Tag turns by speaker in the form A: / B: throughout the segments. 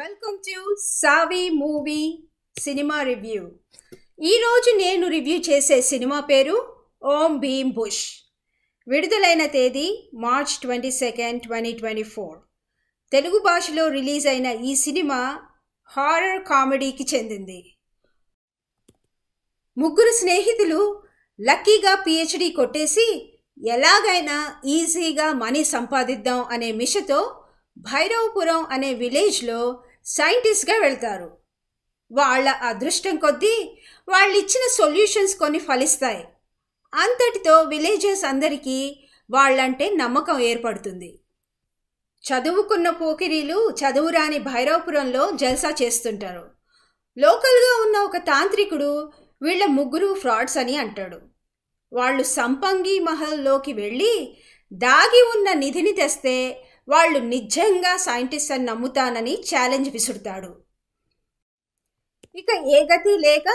A: welcome to సావి movie సినిమా review ఈరోజు నేను రివ్యూ చేసే సినిమా పేరు ఓం భీమ్ బుష్ విడుదలైన తేదీ March twenty second twenty twenty four Telugu భాషలో రిలీజ్ అయిన ఈ సినిమా హారర్ కామెడీకి చెందింది ముగ్గురు స్నేహితులు లక్కీగా పిహెచ్డి కొట్టేసి ఎలాగైనా ఈజీగా మనీ సంపాదిద్దాం అనే మిషతో భైరవపురం అనే విలేజ్లో సైంటిస్ట్గా వెళ్తారు వాళ్ళ అదృష్టం కొద్దీ వాళ్ళు ఇచ్చిన సొల్యూషన్స్ కొన్ని ఫలిస్తాయి అంతటితో విలేజెస్ అందరికీ వాళ్ళంటే నమ్మకం ఏర్పడుతుంది చదువుకున్న పోకిరీలు చదువురాని భైరవపురంలో జల్సా చేస్తుంటారు లోకల్గా ఉన్న ఒక తాంత్రికుడు వీళ్ళ ముగ్గురు ఫ్రాడ్స్ అని అంటాడు వాళ్ళు సంపంగి మహల్లోకి వెళ్ళి దాగి ఉన్న నిధిని తెస్తే వాళ్ళు నిజంగా సైంటిస్ట్ అని నమ్ముతానని ఛాలెంజ్ విసురుతాడు ఇక ఏ గతి లేక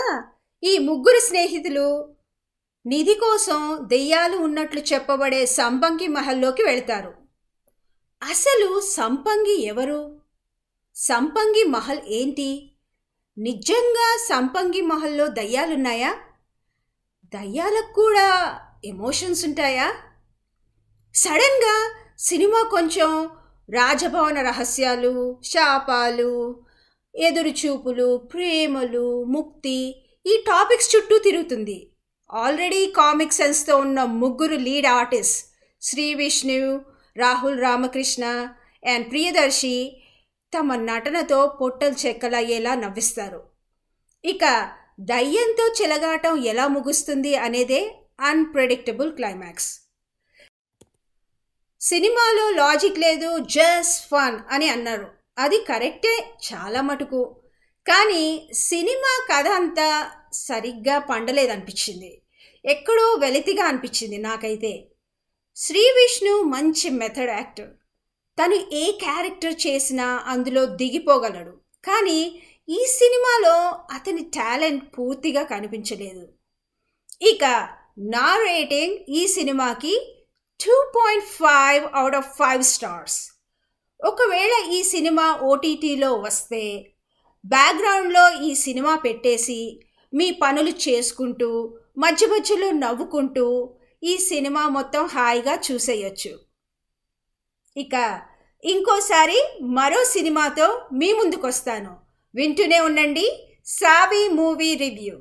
A: ఈ ముగ్గురు స్నేహితులు నిధి కోసం దెయ్యాలు ఉన్నట్లు చెప్పబడే సంపంగి మహల్లోకి వెళ్తారు అసలు సంపంగి ఎవరు సంపంగి మహల్ ఏంటి నిజంగా సంపంగి మహల్లో దయ్యాలున్నాయా దయ్యాలకు కూడా ఎమోషన్స్ ఉంటాయా సడన్గా సినిమా కొంచెం రాజభవన రహస్యాలు శాపాలు ఎదురుచూపులు ప్రేమలు ముక్తి ఈ టాపిక్స్ చుట్టూ తిరుగుతుంది ఆల్రెడీ కామిక్ సెన్స్తో ఉన్న ముగ్గురు lead artist Sri Vishnu Rahul Ramakrishna and Priyadarshi తమ నటనతో పొట్టలు చెక్కలయ్యేలా నవ్విస్తారు ఇక దయ్యంతో చెలగాటం ఎలా ముగుస్తుంది అనేదే అన్ప్రెడిక్టబుల్ క్లైమాక్స్ సినిమాలో లాజిక్ లేదు జస్ట్ ఫన్ అని అన్నారు అది కరెక్టే చాలా మటుకు కానీ సినిమా కథ అంతా సరిగ్గా పండలేదనిపించింది ఎక్కడో వెలితిగా అనిపించింది నాకైతే శ్రీ విష్ణు మంచి మెథడ్ యాక్టర్ తను ఏ క్యారెక్టర్ చేసినా అందులో దిగిపోగలడు కానీ ఈ సినిమాలో అతని టాలెంట్ పూర్తిగా కనిపించలేదు ఇక నా రేటింగ్ ఈ సినిమాకి two point five out of five stars ఒకవేళ ఈ సినిమా ఓటీటీలో వస్తే బ్యాక్గ్రౌండ్లో ఈ సినిమా పెట్టేసి మీ పనులు చేసుకుంటూ మధ్య మధ్యలో నవ్వుకుంటూ ఈ సినిమా మొత్తం హాయిగా చూసేయచ్చు ఇక ఇంకోసారి మరో సినిమాతో మీ ముందుకొస్తాను వింటూనే ఉండండి సావి మూవీ రివ్యూ